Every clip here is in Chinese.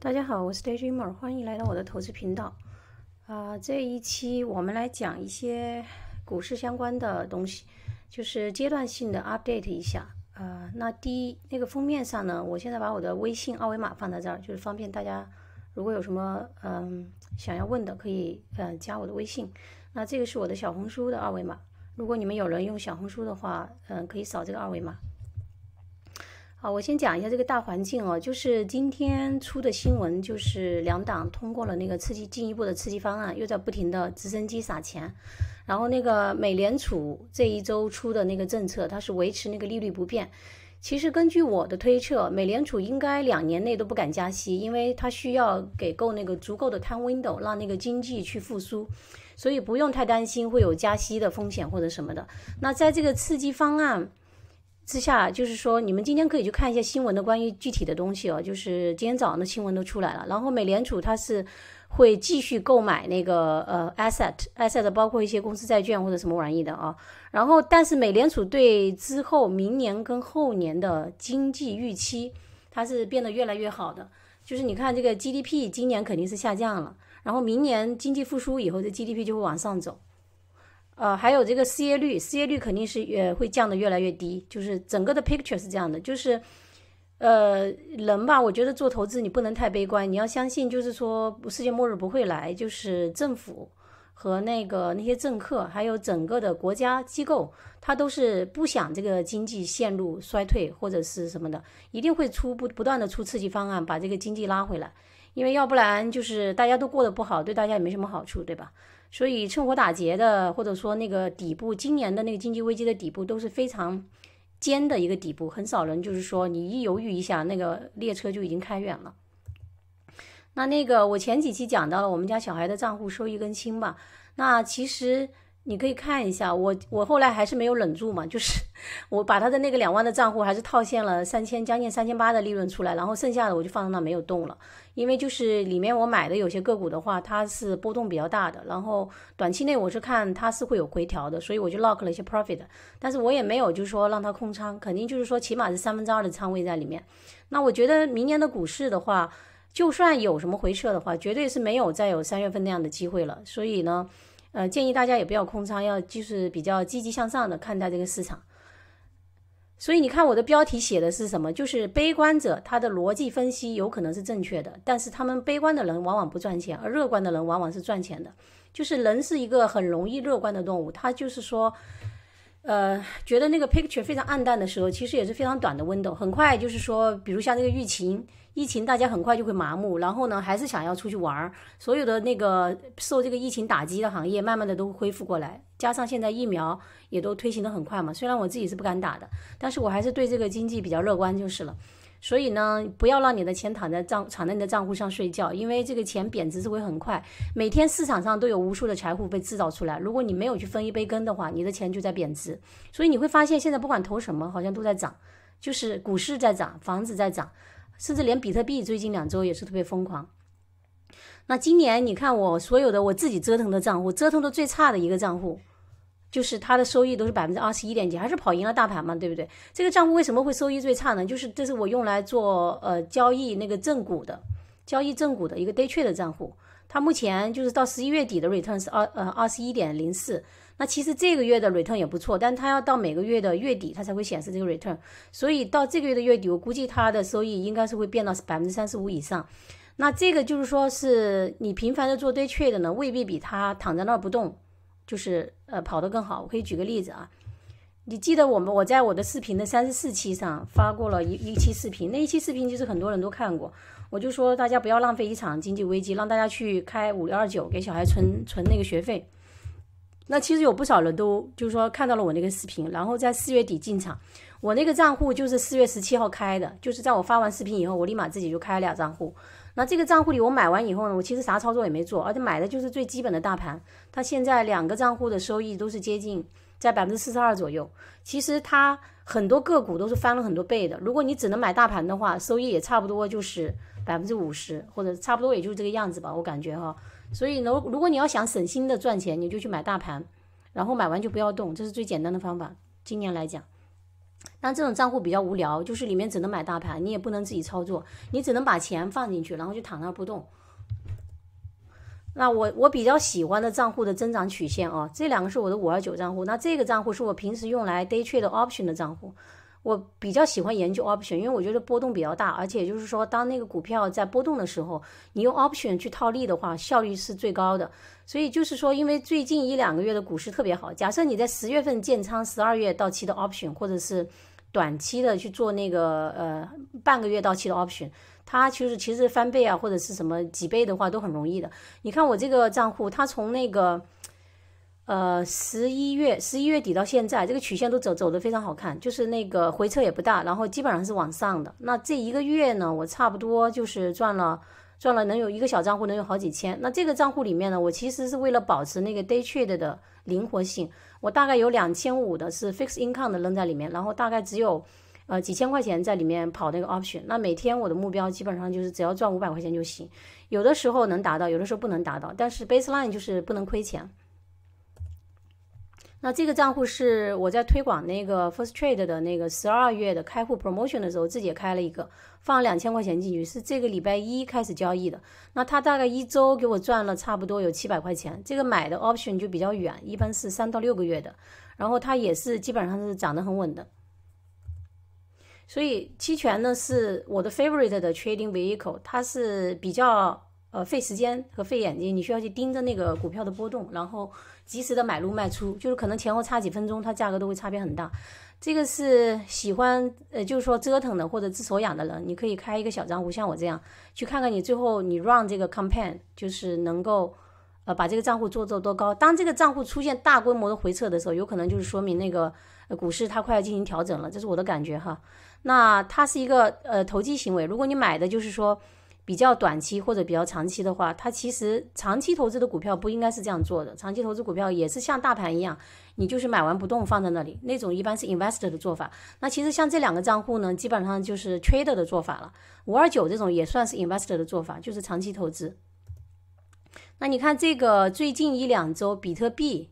大家好，我是 Daydreamer，欢迎来到我的投资频道。啊，这一期我们来讲一些股市相关的东西，就是阶段性的 update 一下。呃，那第一，那个封面上呢，我现在把我的微信二维码放在这儿，就是方便大家如果有什么嗯想要问的，可以嗯加我的微信。那这个是我的小红书的二维码，如果你们有人用小红书的话，嗯可以扫这个二维码。好，我先讲一下这个大环境哦，就是今天出的新闻，就是两党通过了那个刺激进一步的刺激方案，又在不停的直升机撒钱，然后那个美联储这一周出的那个政策，它是维持那个利率不变。其实根据我的推测，美联储应该两年内都不敢加息，因为它需要给够那个足够的 time window，让那个经济去复苏，所以不用太担心会有加息的风险或者什么的。那在这个刺激方案。之下就是说，你们今天可以去看一下新闻的关于具体的东西哦。就是今天早上的新闻都出来了，然后美联储它是会继续购买那个呃 asset asset，包括一些公司债券或者什么玩意的啊。然后，但是美联储对之后明年跟后年的经济预期，它是变得越来越好的。就是你看这个 GDP 今年肯定是下降了，然后明年经济复苏以后，这 GDP 就会往上走。呃，还有这个失业率，失业率肯定是呃会降的越来越低，就是整个的 picture 是这样的，就是呃人吧，我觉得做投资你不能太悲观，你要相信，就是说世界末日不会来，就是政府和那个那些政客，还有整个的国家机构，他都是不想这个经济陷入衰退或者是什么的，一定会出不不断的出刺激方案，把这个经济拉回来。因为要不然就是大家都过得不好，对大家也没什么好处，对吧？所以趁火打劫的，或者说那个底部，今年的那个经济危机的底部都是非常尖的一个底部，很少人就是说你一犹豫一下，那个列车就已经开远了。那那个我前几期讲到了我们家小孩的账户收益更新吧，那其实。你可以看一下我，我后来还是没有忍住嘛，就是 我把他的那个两万的账户还是套现了三千，将近三千八的利润出来，然后剩下的我就放在那没有动了，因为就是里面我买的有些个股的话，它是波动比较大的，然后短期内我是看它是会有回调的，所以我就 lock 了一些 profit，但是我也没有就是说让它空仓，肯定就是说起码是三分之二的仓位在里面。那我觉得明年的股市的话，就算有什么回撤的话，绝对是没有再有三月份那样的机会了，所以呢。呃，建议大家也不要空仓，要就是比较积极向上的看待这个市场。所以你看我的标题写的是什么？就是悲观者他的逻辑分析有可能是正确的，但是他们悲观的人往往不赚钱，而乐观的人往往是赚钱的。就是人是一个很容易乐观的动物，他就是说。呃，觉得那个 picture 非常暗淡的时候，其实也是非常短的 window，很快就是说，比如像这个疫情，疫情大家很快就会麻木，然后呢，还是想要出去玩儿，所有的那个受这个疫情打击的行业，慢慢的都恢复过来，加上现在疫苗也都推行的很快嘛，虽然我自己是不敢打的，但是我还是对这个经济比较乐观就是了。所以呢，不要让你的钱躺在账、躺在你的账户上睡觉，因为这个钱贬值是会很快。每天市场上都有无数的财富被制造出来，如果你没有去分一杯羹的话，你的钱就在贬值。所以你会发现，现在不管投什么，好像都在涨，就是股市在涨，房子在涨，甚至连比特币最近两周也是特别疯狂。那今年你看，我所有的我自己折腾的账户，折腾的最差的一个账户。就是它的收益都是百分之二十一点几，还是跑赢了大盘嘛，对不对？这个账户为什么会收益最差呢？就是这是我用来做呃交易那个正股的，交易正股的一个 day trade 的账户。它目前就是到十一月底的 return 是二呃二十一点零四。那其实这个月的 return 也不错，但它要到每个月的月底它才会显示这个 return。所以到这个月的月底，我估计它的收益应该是会变到百分之三十五以上。那这个就是说，是你频繁的做 day t r 对 e 的呢，未必比它躺在那儿不动。就是呃跑得更好，我可以举个例子啊。你记得我们我在我的视频的三十四期上发过了一一期视频，那一期视频就是很多人都看过，我就说大家不要浪费一场经济危机，让大家去开五六二九给小孩存存那个学费。那其实有不少人都就是说看到了我那个视频，然后在四月底进场。我那个账户就是四月十七号开的，就是在我发完视频以后，我立马自己就开了俩账户。那这个账户里我买完以后呢，我其实啥操作也没做，而且买的就是最基本的大盘。它现在两个账户的收益都是接近在百分之四十二左右。其实它很多个股都是翻了很多倍的。如果你只能买大盘的话，收益也差不多就是百分之五十，或者差不多也就这个样子吧，我感觉哈。所以呢，如果你要想省心的赚钱，你就去买大盘，然后买完就不要动，这是最简单的方法。今年来讲。但这种账户比较无聊，就是里面只能买大盘，你也不能自己操作，你只能把钱放进去，然后就躺那儿不动。那我我比较喜欢的账户的增长曲线啊，这两个是我的五二九账户，那这个账户是我平时用来 day trade option 的账户。我比较喜欢研究 option，因为我觉得波动比较大，而且就是说，当那个股票在波动的时候，你用 option 去套利的话，效率是最高的。所以就是说，因为最近一两个月的股市特别好，假设你在十月份建仓，十二月到期的 option，或者是短期的去做那个呃半个月到期的 option，它其实其实翻倍啊，或者是什么几倍的话都很容易的。你看我这个账户，它从那个。呃，十一月十一月底到现在，这个曲线都走走的非常好看，就是那个回撤也不大，然后基本上是往上的。那这一个月呢，我差不多就是赚了赚了，能有一个小账户能有好几千。那这个账户里面呢，我其实是为了保持那个 day trade 的灵活性，我大概有两千五的是 fixed income 的扔在里面，然后大概只有呃几千块钱在里面跑那个 option。那每天我的目标基本上就是只要赚五百块钱就行，有的时候能达到，有的时候不能达到，但是 baseline 就是不能亏钱。那这个账户是我在推广那个 First Trade 的那个十二月的开户 promotion 的时候，自己开了一个，放两千块钱进去，是这个礼拜一开始交易的。那他大概一周给我赚了差不多有七百块钱。这个买的 option 就比较远，一般是三到六个月的，然后它也是基本上是涨得很稳的。所以期权呢是我的 favorite 的 trading vehicle，它是比较。呃，费时间和费眼睛，你需要去盯着那个股票的波动，然后及时的买入卖出，就是可能前后差几分钟，它价格都会差别很大。这个是喜欢呃，就是说折腾的或者自手养的人，你可以开一个小账户，像我这样去看看你最后你 run 这个 campaign，就是能够呃把这个账户做做多高。当这个账户出现大规模的回撤的时候，有可能就是说明那个股市它快要进行调整了，这是我的感觉哈。那它是一个呃投机行为，如果你买的就是说。比较短期或者比较长期的话，它其实长期投资的股票不应该是这样做的。长期投资股票也是像大盘一样，你就是买完不动放在那里，那种一般是 investor 的做法。那其实像这两个账户呢，基本上就是 trader 的做法了。五二九这种也算是 investor 的做法，就是长期投资。那你看这个最近一两周，比特币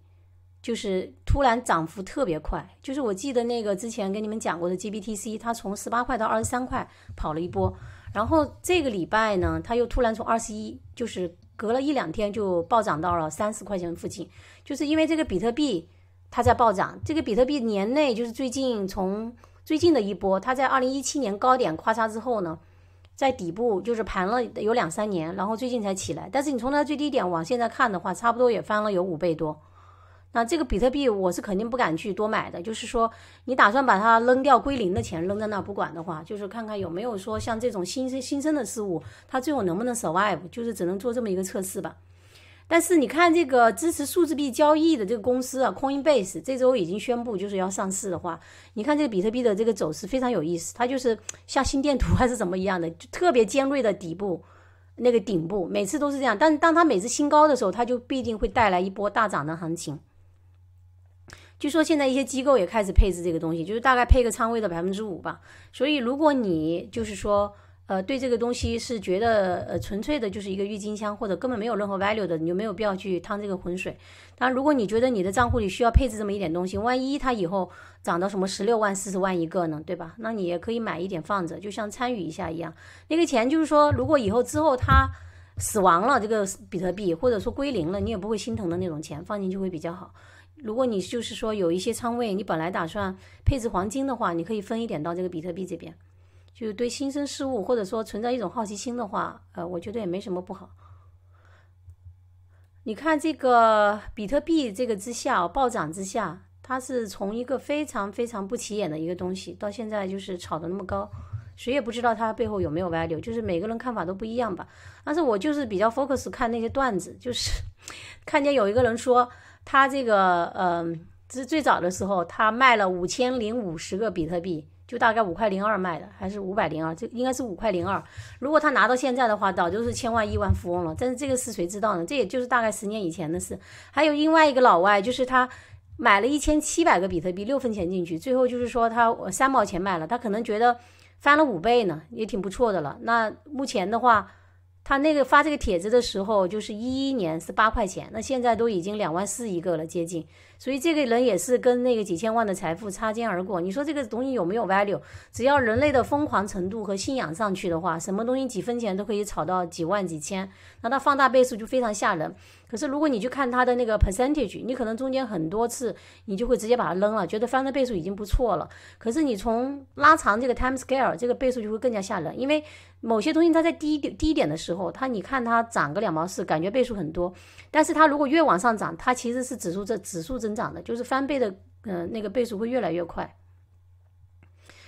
就是突然涨幅特别快，就是我记得那个之前跟你们讲过的 g b t c 它从十八块到二十三块跑了一波。然后这个礼拜呢，它又突然从二十一，就是隔了一两天就暴涨到了三十块钱附近，就是因为这个比特币它在暴涨。这个比特币年内就是最近从最近的一波，它在二零一七年高点夸嚓之后呢，在底部就是盘了有两三年，然后最近才起来。但是你从它最低点往现在看的话，差不多也翻了有五倍多。那这个比特币我是肯定不敢去多买的，就是说你打算把它扔掉归零的钱扔在那不管的话，就是看看有没有说像这种新生新生的事物，它最后能不能 survive，就是只能做这么一个测试吧。但是你看这个支持数字币交易的这个公司啊，Coinbase 这周已经宣布就是要上市的话，你看这个比特币的这个走势非常有意思，它就是像心电图 还是怎么一样的，就特别尖锐的底部那个顶部，每次都是这样。但当它每次新高的时候，它就必定会带来一波大涨的行情。据说现在一些机构也开始配置这个东西，就是大概配个仓位的百分之五吧。所以如果你就是说，呃，对这个东西是觉得呃纯粹的，就是一个郁金香或者根本没有任何 value 的，你就没有必要去趟这个浑水。当然，如果你觉得你的账户里需要配置这么一点东西，万一它以后涨到什么十六万、四十万一个呢，对吧？那你也可以买一点放着，就像参与一下一样。那个钱就是说，如果以后之后它死亡了，这个比特币或者说归零了，你也不会心疼的那种钱放进去会比较好。如果你就是说有一些仓位，你本来打算配置黄金的话，你可以分一点到这个比特币这边。就是对新生事物或者说存在一种好奇心的话，呃，我觉得也没什么不好。你看这个比特币这个之下暴涨之下，它是从一个非常非常不起眼的一个东西到现在就是炒的那么高。谁也不知道他背后有没有歪流，就是每个人看法都不一样吧。但是我就是比较 focus 看那些段子，就是 看见有一个人说他这个，嗯，是最早的时候他卖了五千零五十个比特币，就大概五块零二卖的，还是五百零二？这应该是五块零二。如果他拿到现在的话，早就是千万亿万富翁了。但是这个事谁知道呢？这也就是大概十年以前的事。还有另外一个老外，就是他买了一千七百个比特币，六分钱进去，最后就是说他三毛钱卖了，他可能觉得。翻了五倍呢，也挺不错的了。那目前的话，他那个发这个帖子的时候，就是一一年是八块钱，那现在都已经两万四一个了，接近。所以这个人也是跟那个几千万的财富擦肩而过。你说这个东西有没有 value？只要人类的疯狂程度和信仰上去的话，什么东西几分钱都可以炒到几万几千，那它放大倍数就非常吓人。可是如果你去看它的那个 percentage，你可能中间很多次你就会直接把它扔了，觉得翻的倍数已经不错了。可是你从拉长这个 time scale，这个倍数就会更加吓人。因为某些东西它在低点低点的时候，它你看它涨个两毛四，感觉倍数很多。但是它如果越往上涨，它其实是指数这指数这。增长的就是翻倍的，嗯，那个倍数会越来越快。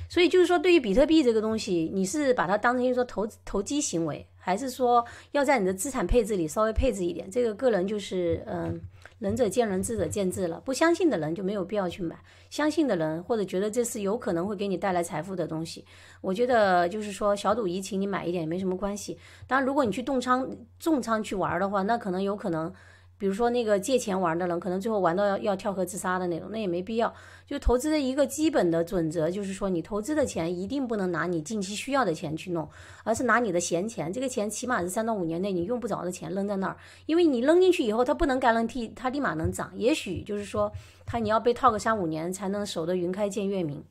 所以就是说，对于比特币这个东西，你是把它当成说投投机行为，还是说要在你的资产配置里稍微配置一点？这个个人就是嗯，仁者见仁，智者见智了。不相信的人就没有必要去买，相信的人或者觉得这是有可能会给你带来财富的东西，我觉得就是说小赌怡情，你买一点也没什么关系。当然，如果你去重仓重仓去玩的话，那可能有可能。比如说那个借钱玩的人，可能最后玩到要要跳河自杀的那种，那也没必要。就投资的一个基本的准则，就是说你投资的钱一定不能拿你近期需要的钱去弄，而是拿你的闲钱。这个钱起码是三到五年内你用不着的钱扔在那儿，因为你扔进去以后，它不能干扔替，它立马能涨。也许就是说，它你要被套个三五年，才能守得云开见月明。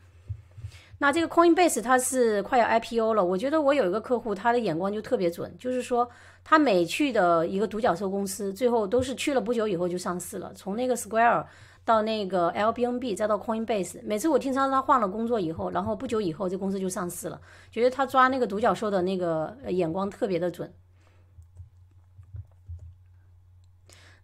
那这个 Coinbase 它是快要 I P O 了，我觉得我有一个客户，他的眼光就特别准，就是说他每去的一个独角兽公司，最后都是去了不久以后就上市了。从那个 Square 到那个 l b n b 再到 Coinbase，每次我听说他换了工作以后，然后不久以后这公司就上市了，觉得他抓那个独角兽的那个眼光特别的准。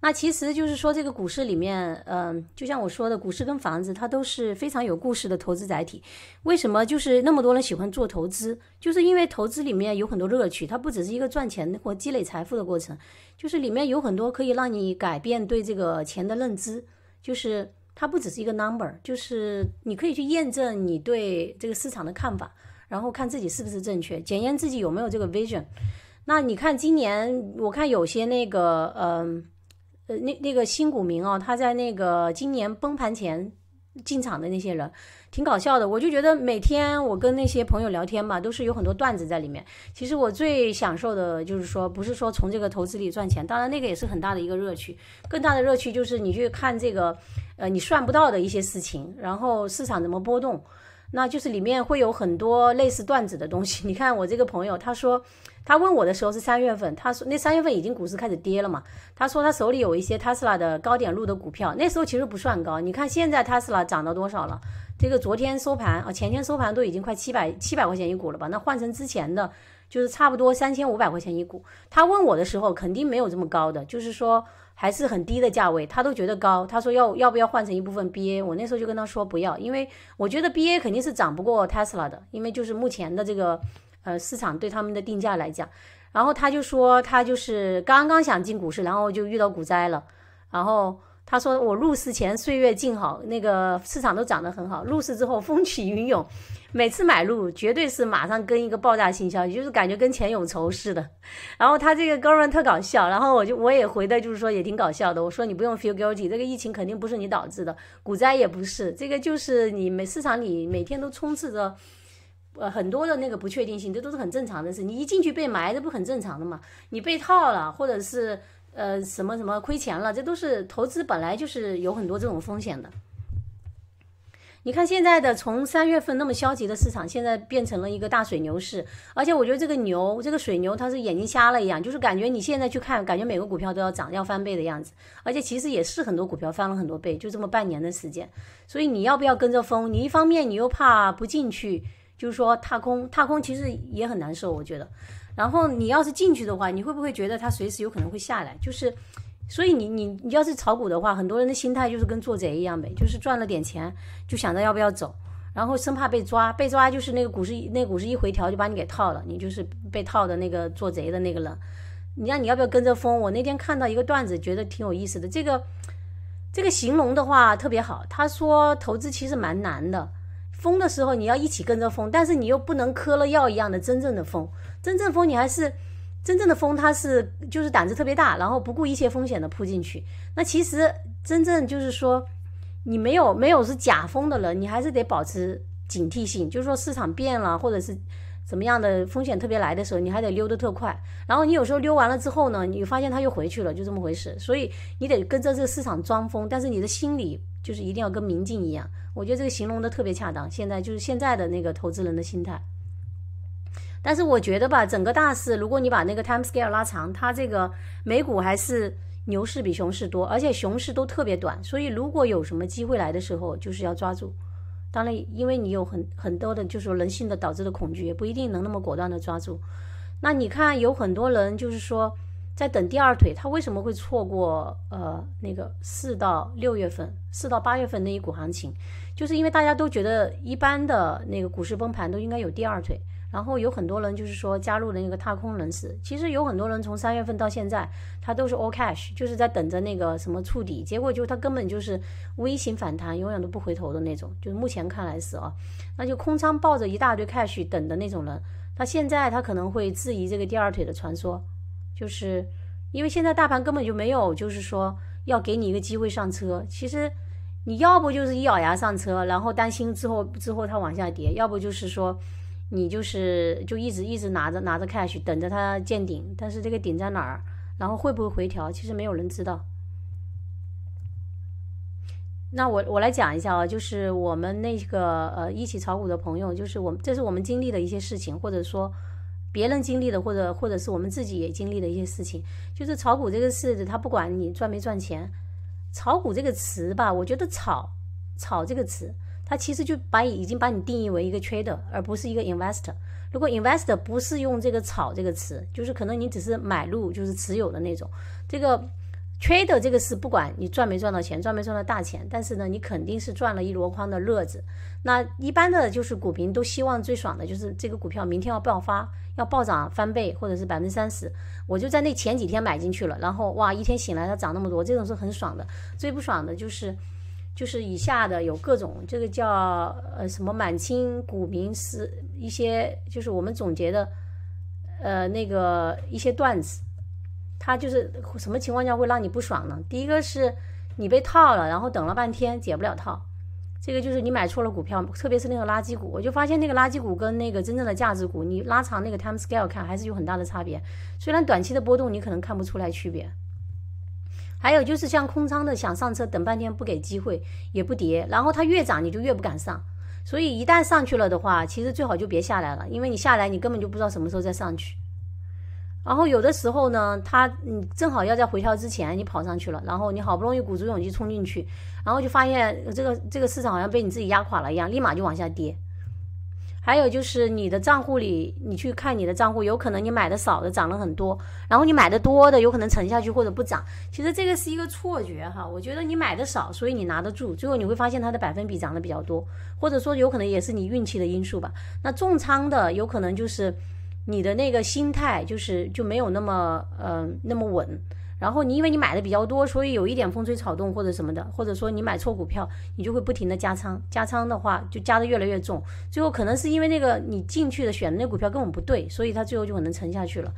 那其实就是说，这个股市里面，嗯，就像我说的，股市跟房子，它都是非常有故事的投资载体。为什么就是那么多人喜欢做投资？就是因为投资里面有很多乐趣，它不只是一个赚钱或积累财富的过程，就是里面有很多可以让你改变对这个钱的认知。就是它不只是一个 number，就是你可以去验证你对这个市场的看法，然后看自己是不是正确，检验自己有没有这个 vision。那你看今年，我看有些那个，嗯。那那个新股民啊，他在那个今年崩盘前进场的那些人，挺搞笑的。我就觉得每天我跟那些朋友聊天嘛，都是有很多段子在里面。其实我最享受的就是说，不是说从这个投资里赚钱，当然那个也是很大的一个乐趣。更大的乐趣就是你去看这个，呃，你算不到的一些事情，然后市场怎么波动。那就是里面会有很多类似段子的东西。你看我这个朋友，他说他问我的时候是三月份，他说那三月份已经股市开始跌了嘛。他说他手里有一些特斯拉的高点入的股票，那时候其实不算高。你看现在特斯拉涨到多少了？这个昨天收盘啊，前天收盘都已经快七百七百块钱一股了吧？那换成之前的就是差不多三千五百块钱一股。他问我的时候肯定没有这么高的，就是说。还是很低的价位，他都觉得高。他说要要不要换成一部分 BA？我那时候就跟他说不要，因为我觉得 BA 肯定是涨不过 Tesla 的，因为就是目前的这个，呃，市场对他们的定价来讲。然后他就说他就是刚刚想进股市，然后就遇到股灾了，然后。他说我入市前岁月静好，那个市场都涨得很好。入市之后风起云涌，每次买入绝对是马上跟一个爆炸性消息，就是感觉跟钱有仇似的。然后他这个哥们特搞笑，然后我就我也回的，就是说也挺搞笑的。我说你不用 feel guilty，这个疫情肯定不是你导致的，股灾也不是，这个就是你每市场里每天都充斥着呃很多的那个不确定性，这都是很正常的事。你一进去被埋，这不很正常的吗？你被套了，或者是。呃，什么什么亏钱了，这都是投资本来就是有很多这种风险的。你看现在的，从三月份那么消极的市场，现在变成了一个大水牛市，而且我觉得这个牛，这个水牛它是眼睛瞎了一样，就是感觉你现在去看，感觉每个股票都要涨，要翻倍的样子。而且其实也是很多股票翻了很多倍，就这么半年的时间。所以你要不要跟着风？你一方面你又怕不进去，就是说踏空，踏空其实也很难受，我觉得。然后你要是进去的话，你会不会觉得它随时有可能会下来？就是，所以你你你要是炒股的话，很多人的心态就是跟做贼一样呗，就是赚了点钱就想着要不要走，然后生怕被抓，被抓就是那个股市那股市一回调就把你给套了，你就是被套的那个做贼的那个人。你看你要不要跟着风？我那天看到一个段子，觉得挺有意思的，这个这个形容的话特别好。他说投资其实蛮难的，疯的时候你要一起跟着疯，但是你又不能磕了药一样的真正的疯。真正疯你还是真正的疯，他是就是胆子特别大，然后不顾一切风险的扑进去。那其实真正就是说，你没有没有是假疯的人，你还是得保持警惕性，就是说市场变了或者是怎么样的风险特别来的时候，你还得溜得特快。然后你有时候溜完了之后呢，你发现他又回去了，就这么回事。所以你得跟着这个市场装疯，但是你的心里。就是一定要跟明镜一样。我觉得这个形容的特别恰当。现在就是现在的那个投资人的心态。但是我觉得吧，整个大势，如果你把那个 time scale 拉长，它这个美股还是牛市比熊市多，而且熊市都特别短。所以如果有什么机会来的时候，就是要抓住。当然，因为你有很很多的，就是说人性的导致的恐惧，也不一定能那么果断的抓住。那你看，有很多人就是说在等第二腿，他为什么会错过？呃，那个四到六月份，四到八月份那一股行情，就是因为大家都觉得一般的那个股市崩盘都应该有第二腿。然后有很多人就是说加入了那个踏空人士，其实有很多人从三月份到现在，他都是 all cash，就是在等着那个什么触底，结果就他根本就是微型反弹，永远都不回头的那种。就是目前看来是啊，那就空仓抱着一大堆 cash 等的那种人，他现在他可能会质疑这个第二腿的传说，就是因为现在大盘根本就没有，就是说要给你一个机会上车。其实你要不就是一咬牙上车，然后担心之后之后它往下跌；要不就是说。你就是就一直一直拿着拿着 cash，等着它见顶，但是这个顶在哪儿，然后会不会回调，其实没有人知道。那我我来讲一下啊，就是我们那个呃一起炒股的朋友，就是我们这是我们经历的一些事情，或者说别人经历的，或者或者是我们自己也经历的一些事情。就是炒股这个事，子不管你赚没赚钱，炒股这个词吧，我觉得“炒”炒这个词。他其实就把已经把你定义为一个 trader，而不是一个 investor。如果 investor 不是用这个“炒”这个词，就是可能你只是买入，就是持有的那种。这个 trader 这个是不管你赚没赚到钱，赚没赚到大钱，但是呢，你肯定是赚了一箩筐的乐子。那一般的就是股民都希望最爽的就是这个股票明天要爆发，要暴涨翻倍，或者是百分之三十。我就在那前几天买进去了，然后哇，一天醒来它涨那么多，这种是很爽的。最不爽的就是。就是以下的有各种，这个叫呃什么满清股民是一些，就是我们总结的，呃那个一些段子，它就是什么情况下会让你不爽呢？第一个是你被套了，然后等了半天解不了套，这个就是你买错了股票，特别是那个垃圾股，我就发现那个垃圾股跟那个真正的价值股，你拉长那个 time scale 看还是有很大的差别，虽然短期的波动你可能看不出来区别。还有就是像空仓的想上车，等半天不给机会，也不跌，然后它越涨你就越不敢上，所以一旦上去了的话，其实最好就别下来了，因为你下来你根本就不知道什么时候再上去。然后有的时候呢，它你正好要在回调之前你跑上去了，然后你好不容易鼓足勇气冲进去，然后就发现这个这个市场好像被你自己压垮了一样，立马就往下跌。还有就是你的账户里，你去看你的账户，有可能你买的少的涨了很多，然后你买的多的有可能沉下去或者不涨。其实这个是一个错觉哈，我觉得你买的少，所以你拿得住，最后你会发现它的百分比涨得比较多，或者说有可能也是你运气的因素吧。那重仓的有可能就是你的那个心态就是就没有那么呃那么稳。然后你因为你买的比较多，所以有一点风吹草动或者什么的，或者说你买错股票，你就会不停的加仓。加仓的话，就加的越来越重，最后可能是因为那个你进去的选的那股票根本不对，所以它最后就可能沉下去了。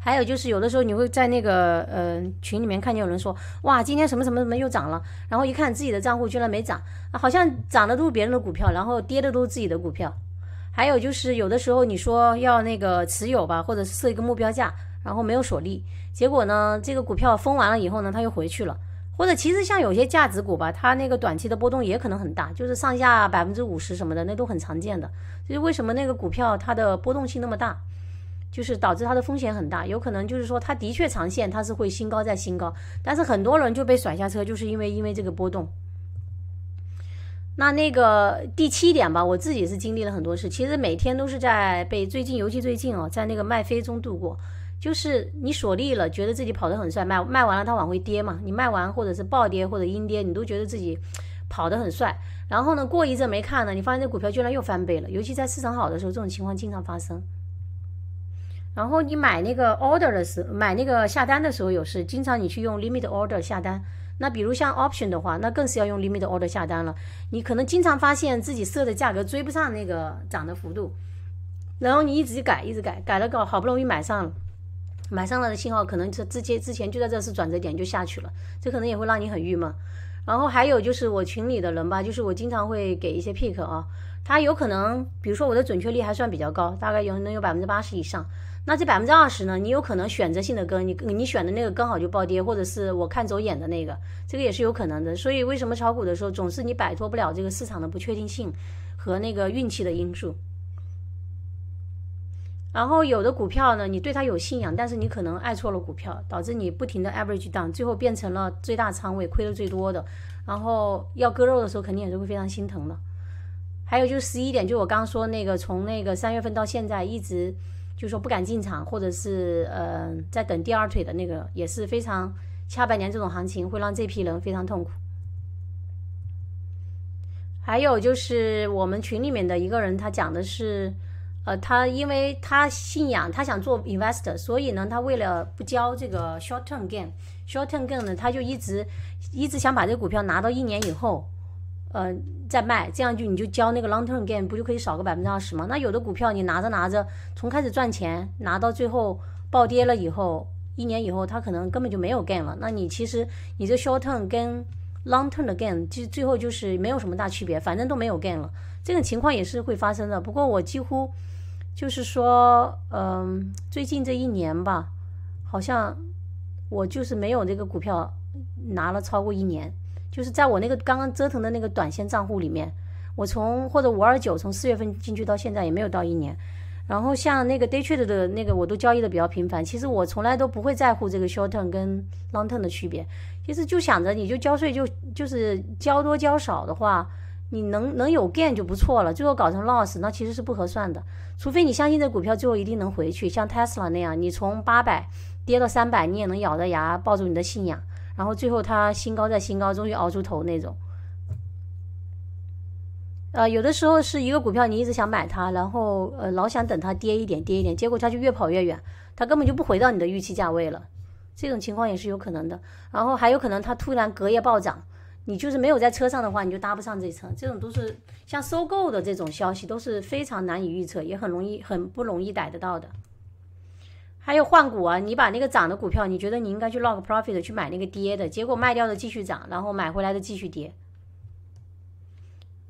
还有就是有的时候你会在那个嗯群里面看见有人说，哇，今天什么什么什么又涨了，然后一看自己的账户居然没涨，好像涨的都是别人的股票，然后跌的都是自己的股票。还有就是有的时候你说要那个持有吧，或者是设一个目标价。然后没有锁利，结果呢？这个股票封完了以后呢，它又回去了。或者其实像有些价值股吧，它那个短期的波动也可能很大，就是上下百分之五十什么的，那都很常见的。就是为什么那个股票它的波动性那么大，就是导致它的风险很大，有可能就是说它的确长线它是会新高再新高，但是很多人就被甩下车，就是因为因为这个波动。那那个第七点吧，我自己是经历了很多事，其实每天都是在被最近尤其最近啊，在那个卖飞中度过。就是你锁利了，觉得自己跑得很帅，卖卖完了它往回跌嘛。你卖完或者是暴跌或者阴跌，你都觉得自己跑得很帅。然后呢，过一阵没看呢，你发现这股票居然又翻倍了。尤其在市场好的时候，这种情况经常发生。然后你买那个 order 的时，买那个下单的时候有是，经常你去用 limit order 下单。那比如像 option 的话，那更是要用 limit order 下单了。你可能经常发现自己设的价格追不上那个涨的幅度，然后你一直改，一直改，改了搞，好不容易买上了。买上了的信号，可能是之接之前就在这次转折点就下去了，这可能也会让你很郁闷。然后还有就是我群里的人吧，就是我经常会给一些 pick 啊，他有可能，比如说我的准确率还算比较高，大概有能有百分之八十以上。那这百分之二十呢，你有可能选择性的跟你你选的那个刚好就暴跌，或者是我看走眼的那个，这个也是有可能的。所以为什么炒股的时候总是你摆脱不了这个市场的不确定性和那个运气的因素？然后有的股票呢，你对它有信仰，但是你可能爱错了股票，导致你不停的 average down，最后变成了最大仓位亏的最多的。然后要割肉的时候，肯定也是会非常心疼的。还有就十一点，就我刚说那个，从那个三月份到现在一直就说不敢进场，或者是呃在等第二腿的那个，也是非常下半年这种行情会让这批人非常痛苦。还有就是我们群里面的一个人，他讲的是。呃，他因为他信仰，他想做 investor，所以呢，他为了不交这个 short term gain，short term gain 呢，他就一直一直想把这个股票拿到一年以后，呃，再卖，这样就你就交那个 long term gain，不就可以少个百分之二十吗？那有的股票你拿着拿着，从开始赚钱拿到最后暴跌了以后，一年以后他可能根本就没有 gain 了，那你其实你这 short term 跟 long term 的 gain 就最后就是没有什么大区别，反正都没有 gain 了，这种情况也是会发生的。不过我几乎。就是说，嗯，最近这一年吧，好像我就是没有这个股票拿了超过一年，就是在我那个刚刚折腾的那个短线账户里面，我从或者五二九从四月份进去到现在也没有到一年。然后像那个 day trade 的那个，我都交易的比较频繁。其实我从来都不会在乎这个 short term 跟 long term 的区别，其实就想着你就交税就就是交多交少的话。你能能有 gain 就不错了，最后搞成 loss 那其实是不合算的。除非你相信这股票最后一定能回去，像 Tesla 那样，你从八百跌到三百，你也能咬着牙抱住你的信仰，然后最后它新高再新高，终于熬出头那种。呃，有的时候是一个股票你一直想买它，然后呃老想等它跌一点跌一点，结果它就越跑越远，它根本就不回到你的预期价位了，这种情况也是有可能的。然后还有可能它突然隔夜暴涨。你就是没有在车上的话，你就搭不上这层。这种都是像收购的这种消息，都是非常难以预测，也很容易、很不容易逮得到的。还有换股啊，你把那个涨的股票，你觉得你应该去 log profit 去买那个跌的，结果卖掉的继续涨，然后买回来的继续跌。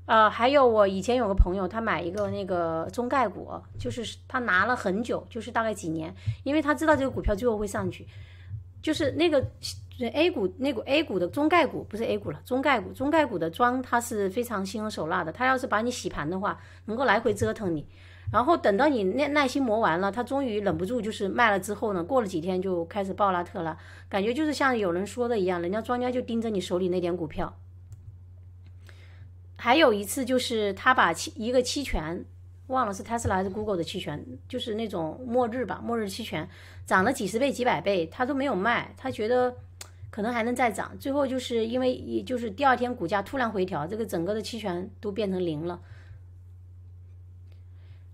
啊，还有我以前有个朋友，他买一个那个中概股，就是他拿了很久，就是大概几年，因为他知道这个股票最后会上去，就是那个。就是 A 股那股 A 股的中概股不是 A 股了，中概股中概股的庄，它是非常心狠手辣的。它要是把你洗盘的话，能够来回折腾你，然后等到你耐耐心磨完了，它终于忍不住就是卖了之后呢，过了几天就开始爆拉特了，感觉就是像有人说的一样，人家庄家就盯着你手里那点股票。还有一次就是他把期一个期权忘了是他是还是 Google 的期权，就是那种末日吧，末日期权涨了几十倍几百倍，他都没有卖，他觉得。可能还能再涨，最后就是因为就是第二天股价突然回调，这个整个的期权都变成零了。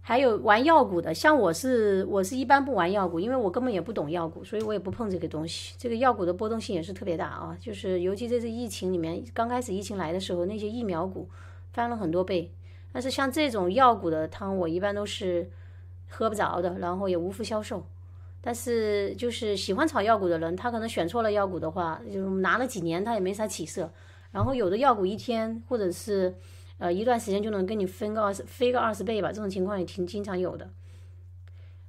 还有玩药股的，像我是我是一般不玩药股，因为我根本也不懂药股，所以我也不碰这个东西。这个药股的波动性也是特别大啊，就是尤其这次疫情里面，刚开始疫情来的时候，那些疫苗股翻了很多倍。但是像这种药股的汤，我一般都是喝不着的，然后也无福消受。但是就是喜欢炒药股的人，他可能选错了药股的话，就是拿了几年他也没啥起色。然后有的药股一天或者是呃一段时间就能跟你分个二十飞个二十倍吧，这种情况也挺经常有的。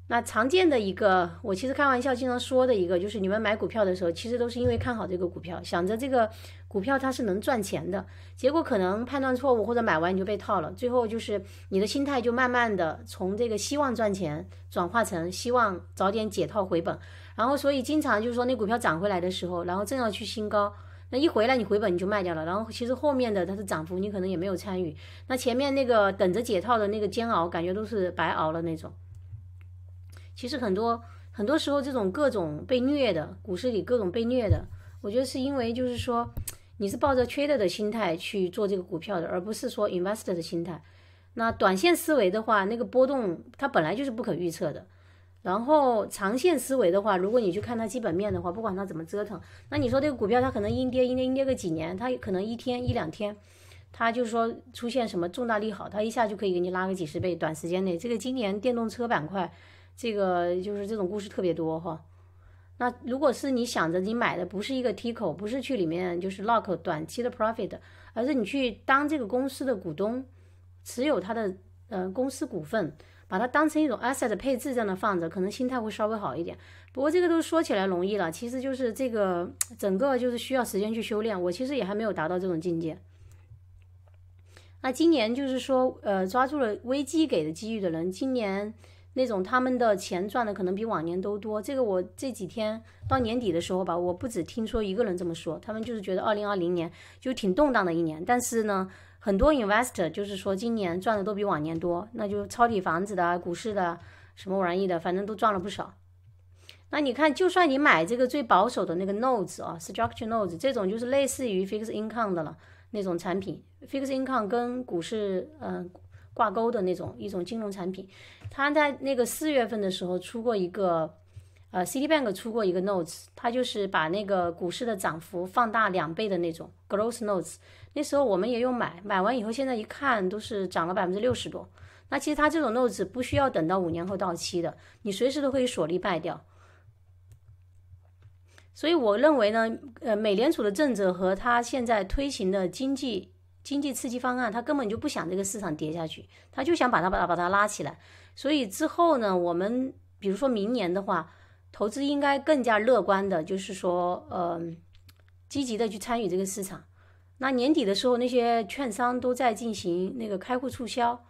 那常见的一个，我其实开玩笑经常说的一个，就是你们买股票的时候，其实都是因为看好这个股票，想着这个。股票它是能赚钱的，结果可能判断错误或者买完你就被套了。最后就是你的心态就慢慢的从这个希望赚钱转化成希望早点解套回本。然后所以经常就是说那股票涨回来的时候，然后正要去新高，那一回来你回本你就卖掉了。然后其实后面的它是涨幅你可能也没有参与，那前面那个等着解套的那个煎熬感觉都是白熬了那种。其实很多很多时候这种各种被虐的股市里各种被虐的，我觉得是因为就是说。你是抱着 trader 的心态去做这个股票的，而不是说 investor 的心态。那短线思维的话，那个波动它本来就是不可预测的。然后长线思维的话，如果你去看它基本面的话，不管它怎么折腾，那你说这个股票它可能阴跌阴跌阴跌个几年，它可能一天一两天，它就是说出现什么重大利好，它一下就可以给你拉个几十倍。短时间内，这个今年电动车板块，这个就是这种故事特别多哈。那如果是你想着你买的不是一个 T 口，不是去里面就是 lock 短期的 profit，而是你去当这个公司的股东，持有它的呃公司股份，把它当成一种 asset 配置在那放着，可能心态会稍微好一点。不过这个都说起来容易了，其实就是这个整个就是需要时间去修炼，我其实也还没有达到这种境界。那今年就是说，呃，抓住了危机给的机遇的人，今年。那种他们的钱赚的可能比往年都多，这个我这几天到年底的时候吧，我不止听说一个人这么说，他们就是觉得二零二零年就挺动荡的一年，但是呢，很多 investor 就是说今年赚的都比往年多，那就抄底房子的、股市的、什么玩意的，反正都赚了不少。那你看，就算你买这个最保守的那个 notes 啊，structure notes 这种就是类似于 fixed income 的了那种产品，fixed income 跟股市嗯挂钩的那种一种金融产品。他在那个四月份的时候出过一个，呃 c i t i Bank 出过一个 notes，他就是把那个股市的涨幅放大两倍的那种 growth notes。那时候我们也有买，买完以后现在一看都是涨了百分之六十多。那其实他这种 notes 不需要等到五年后到期的，你随时都可以锁利卖掉。所以我认为呢，呃，美联储的政策和他现在推行的经济经济刺激方案，他根本就不想这个市场跌下去，他就想把它把它把它拉起来。所以之后呢，我们比如说明年的话，投资应该更加乐观的，就是说，呃，积极的去参与这个市场。那年底的时候，那些券商都在进行那个开户促销，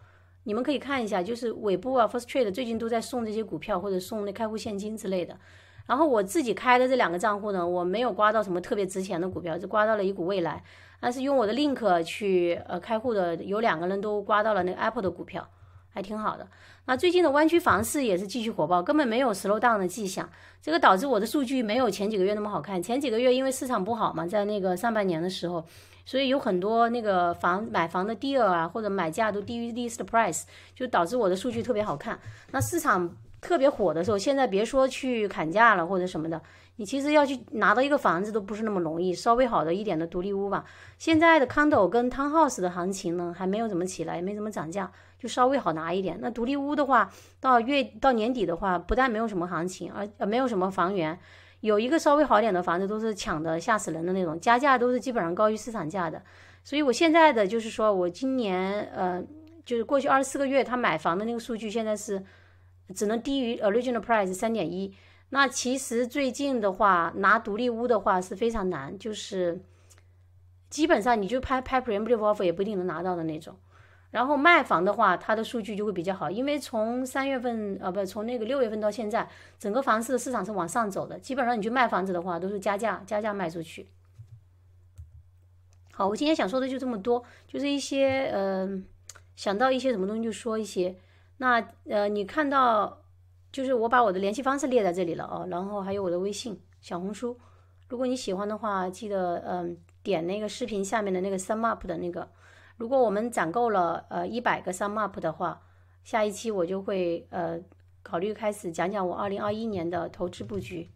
你们可以看一下，就是尾部啊，First Trade 最近都在送这些股票或者送那开户现金之类的。然后我自己开的这两个账户呢，我没有刮到什么特别值钱的股票，就刮到了一股未来，但是用我的 Link 去呃开户的，有两个人都刮到了那个 Apple 的股票，还挺好的。那最近的湾区房市也是继续火爆，根本没有 slow down 的迹象。这个导致我的数据没有前几个月那么好看。前几个月因为市场不好嘛，在那个上半年的时候，所以有很多那个房买房的 deal 啊，或者买价都低于 list price，就导致我的数据特别好看。那市场特别火的时候，现在别说去砍价了或者什么的，你其实要去拿到一个房子都不是那么容易。稍微好的一点的独立屋吧，现在的 condo 跟 townhouse 的行情呢，还没有怎么起来，也没怎么涨价。就稍微好拿一点。那独立屋的话，到月到年底的话，不但没有什么行情，而呃没有什么房源，有一个稍微好点的房子，都是抢的吓死人的那种，加价都是基本上高于市场价的。所以我现在的就是说，我今年呃，就是过去二十四个月他买房的那个数据，现在是只能低于 original price 三点一。那其实最近的话，拿独立屋的话是非常难，就是基本上你就拍拍 p r e m i m a r v e offer 也不一定能拿到的那种。然后卖房的话，它的数据就会比较好，因为从三月份啊，不从那个六月份到现在，整个房市的市场是往上走的。基本上你去卖房子的话，都是加价加价卖出去。好，我今天想说的就这么多，就是一些嗯，想到一些什么东西就说一些。那呃，你看到就是我把我的联系方式列在这里了哦，然后还有我的微信、小红书，如果你喜欢的话，记得嗯点那个视频下面的那个 sum up 的那个。如果我们攒够了呃一百个 SumUp 的话，下一期我就会呃考虑开始讲讲我二零二一年的投资布局。